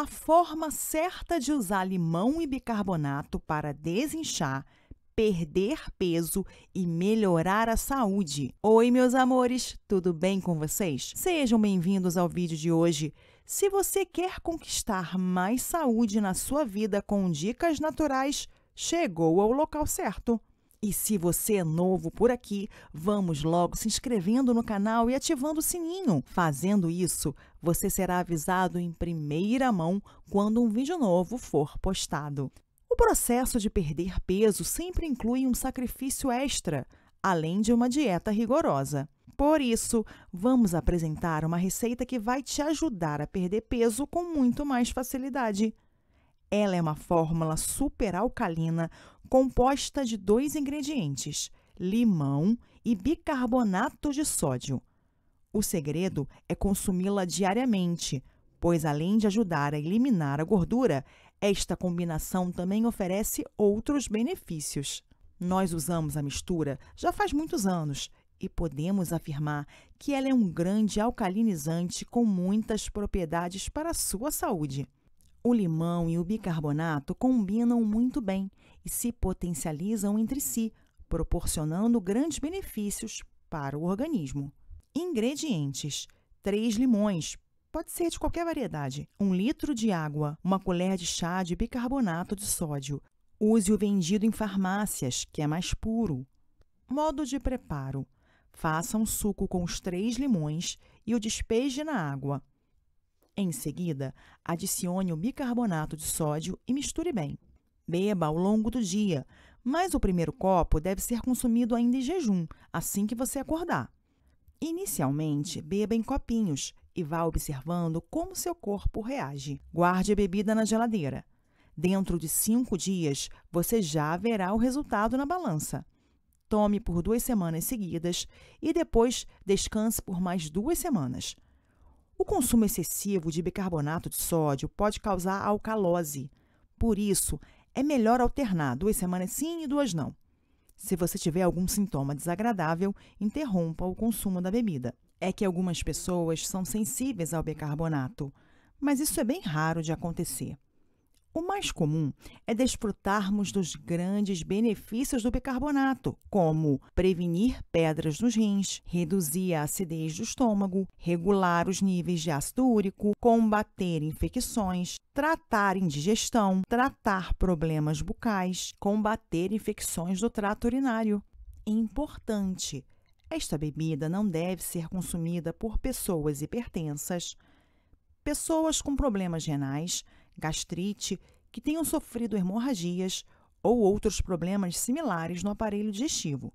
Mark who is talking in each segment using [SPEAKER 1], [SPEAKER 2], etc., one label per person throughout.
[SPEAKER 1] a forma certa de usar limão e bicarbonato para desinchar, perder peso e melhorar a saúde. Oi, meus amores, tudo bem com vocês? Sejam bem-vindos ao vídeo de hoje. Se você quer conquistar mais saúde na sua vida com dicas naturais, chegou ao local certo. E se você é novo por aqui, vamos logo se inscrevendo no canal e ativando o sininho. Fazendo isso, você será avisado em primeira mão quando um vídeo novo for postado. O processo de perder peso sempre inclui um sacrifício extra, além de uma dieta rigorosa. Por isso, vamos apresentar uma receita que vai te ajudar a perder peso com muito mais facilidade. Ela é uma fórmula superalcalina composta de dois ingredientes, limão e bicarbonato de sódio. O segredo é consumi-la diariamente, pois além de ajudar a eliminar a gordura, esta combinação também oferece outros benefícios. Nós usamos a mistura já faz muitos anos e podemos afirmar que ela é um grande alcalinizante com muitas propriedades para a sua saúde. O limão e o bicarbonato combinam muito bem e se potencializam entre si, proporcionando grandes benefícios para o organismo. Ingredientes: 3 limões, pode ser de qualquer variedade, 1 litro de água, uma colher de chá de bicarbonato de sódio. Use o vendido em farmácias, que é mais puro. Modo de preparo: faça um suco com os três limões e o despeje na água. Em seguida, adicione o bicarbonato de sódio e misture bem. Beba ao longo do dia, mas o primeiro copo deve ser consumido ainda em jejum, assim que você acordar. Inicialmente, beba em copinhos e vá observando como seu corpo reage. Guarde a bebida na geladeira. Dentro de cinco dias, você já verá o resultado na balança. Tome por duas semanas seguidas e depois descanse por mais duas semanas. O consumo excessivo de bicarbonato de sódio pode causar alcalose. Por isso, é melhor alternar duas semanas sim e duas não. Se você tiver algum sintoma desagradável, interrompa o consumo da bebida. É que algumas pessoas são sensíveis ao bicarbonato, mas isso é bem raro de acontecer. O mais comum é desfrutarmos dos grandes benefícios do bicarbonato, como prevenir pedras nos rins, reduzir a acidez do estômago, regular os níveis de ácido úrico, combater infecções, tratar indigestão, tratar problemas bucais, combater infecções do trato urinário. Importante! Esta bebida não deve ser consumida por pessoas hipertensas, pessoas com problemas renais gastrite, que tenham sofrido hemorragias ou outros problemas similares no aparelho digestivo.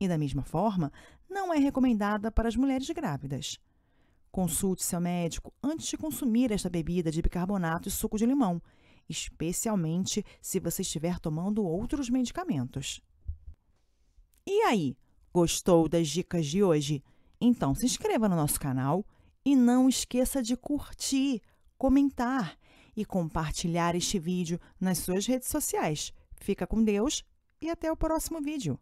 [SPEAKER 1] E, da mesma forma, não é recomendada para as mulheres grávidas. Consulte seu médico antes de consumir esta bebida de bicarbonato e suco de limão, especialmente se você estiver tomando outros medicamentos. E aí, gostou das dicas de hoje? Então se inscreva no nosso canal e não esqueça de curtir, comentar e compartilhar este vídeo nas suas redes sociais. Fica com Deus e até o próximo vídeo.